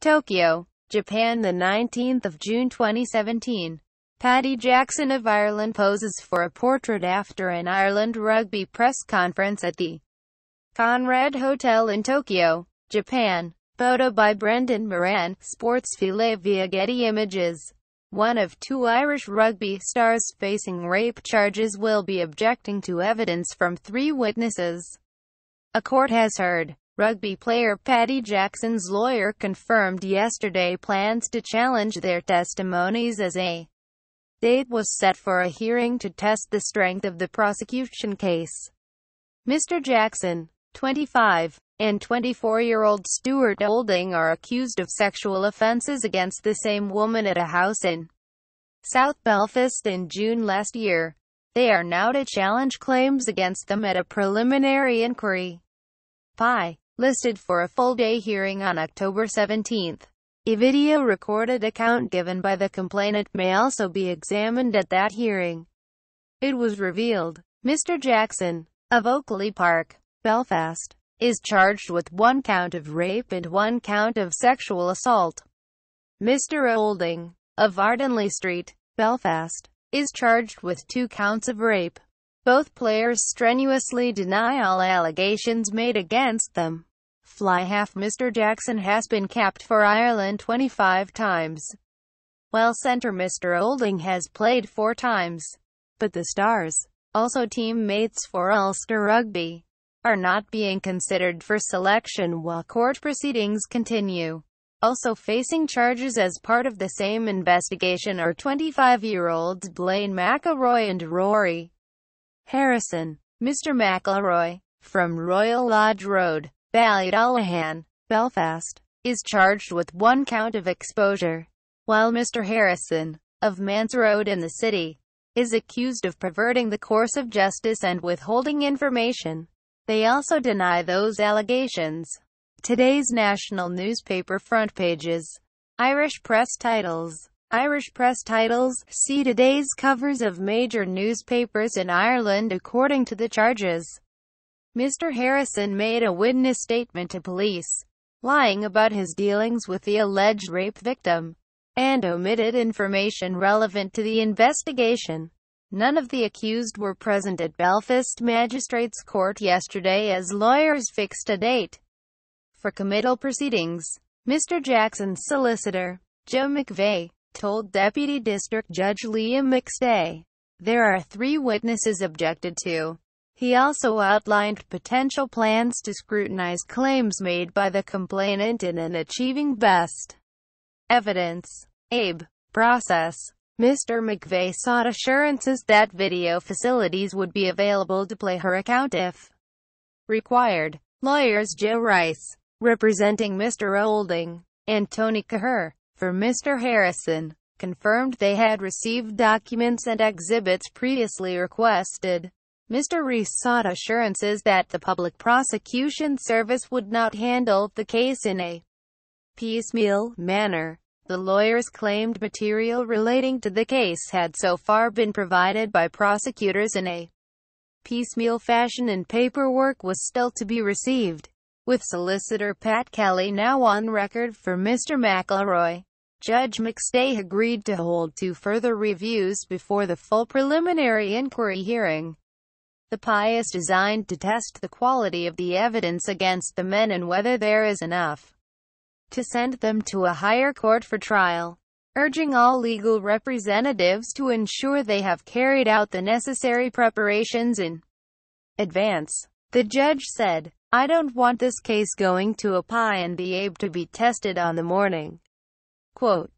Tokyo, Japan the 19th of June 2017. Paddy Jackson of Ireland poses for a portrait after an Ireland rugby press conference at the Conrad Hotel in Tokyo, Japan. Photo by Brendan Moran, Sports Filet via Getty Images. One of two Irish rugby stars facing rape charges will be objecting to evidence from three witnesses. A court has heard. Rugby player Paddy Jackson's lawyer confirmed yesterday plans to challenge their testimonies as a date was set for a hearing to test the strength of the prosecution case. Mr. Jackson, 25, and 24-year-old Stuart Olding are accused of sexual offences against the same woman at a house in South Belfast in June last year. They are now to challenge claims against them at a preliminary inquiry. Pi listed for a full-day hearing on October 17. A video recorded account given by the complainant may also be examined at that hearing. It was revealed, Mr. Jackson, of Oakley Park, Belfast, is charged with one count of rape and one count of sexual assault. Mr. Olding, of Ardenley Street, Belfast, is charged with two counts of rape. Both players strenuously deny all allegations made against them fly half Mr Jackson has been capped for Ireland 25 times, while centre Mr Olding has played four times. But the Stars, also teammates for Ulster Rugby, are not being considered for selection while court proceedings continue. Also facing charges as part of the same investigation are 25-year-olds Blaine McElroy and Rory Harrison. Mr. McElroy, from Royal Lodge Road, Ballydollahan, Belfast, is charged with one count of exposure, while Mr. Harrison, of Mans Road in the city, is accused of perverting the course of justice and withholding information. They also deny those allegations. Today's national newspaper front pages. Irish press titles. Irish press titles. See today's covers of major newspapers in Ireland according to the charges. Mr. Harrison made a witness statement to police, lying about his dealings with the alleged rape victim, and omitted information relevant to the investigation. None of the accused were present at Belfast Magistrates Court yesterday as lawyers fixed a date for committal proceedings. Mr. Jackson's solicitor, Joe McVeigh, told Deputy District Judge Liam McStay, there are three witnesses objected to. He also outlined potential plans to scrutinize claims made by the complainant in an achieving best evidence. Abe. Process. Mr. McVeigh sought assurances that video facilities would be available to play her account if required. Lawyers Joe Rice, representing Mr. Olding, and Tony Cahir, for Mr. Harrison, confirmed they had received documents and exhibits previously requested. Mr. Reese sought assurances that the Public Prosecution Service would not handle the case in a piecemeal manner. The lawyers claimed material relating to the case had so far been provided by prosecutors in a piecemeal fashion and paperwork was still to be received. With solicitor Pat Kelly now on record for Mr. McElroy, Judge McStay agreed to hold two further reviews before the full preliminary inquiry hearing. The pie is designed to test the quality of the evidence against the men and whether there is enough to send them to a higher court for trial, urging all legal representatives to ensure they have carried out the necessary preparations in advance. The judge said, I don't want this case going to a pie and the Abe to be tested on the morning. Quote,